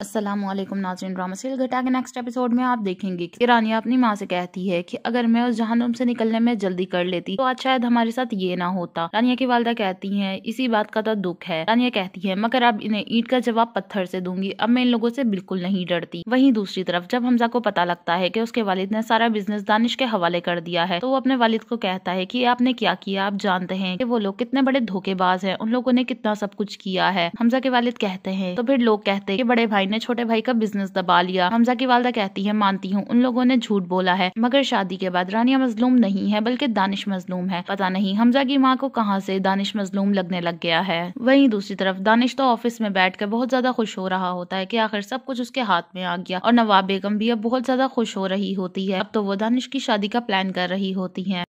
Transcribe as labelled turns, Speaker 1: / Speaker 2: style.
Speaker 1: Aslam नाजरन drama serial घटा के next episode में आप देखेंगे कि रानिया अपनी माँ से कहती है कि अगर मैं उस जहानुम से निकलने में जल्दी कर लेती तो आज शायद हमारे साथ ये ना होता रानिया की वालदा कहती हैं इसी बात का तो दुख है रानिया कहती है मगर अब इन्हें ईट का जवाब पत्थर से दूंगी अब मैं इन लोगों से बिल्कुल नहीं डरती वही दूसरी तरफ जब हमजा को पता लगता है की उसके वालिद ने सारा बिजनेस दानिश के हवाले कर दिया है तो वो अपने वालिद को कहता है की आपने क्या किया आप जानते हैं की वो लोग कितने बड़े धोखेबाज है उन लोगों ने कितना सब कुछ किया है हमजा के वालिद कहते हैं तो फिर लोग कहते हैं बड़े भाई भाई ने छोटे भाई का बिजनेस दबा लिया हमजा की वालदा कहती है मानती हूँ उन लोगों ने झूठ बोला है मगर शादी के बाद रानिया मजलूम नहीं है बल्कि दानिश मजलूम है पता नहीं हमजा की माँ को कहाँ से दानिश मजलूम लगने लग गया है वही दूसरी तरफ दानिश तो ऑफिस में बैठ कर बहुत ज्यादा खुश हो रहा होता है की आखिर सब कुछ उसके हाथ में आ गया और नवाब बेगम भी अब बहुत ज्यादा खुश हो रही होती है अब तो वो दानिश की शादी का प्लान कर रही होती है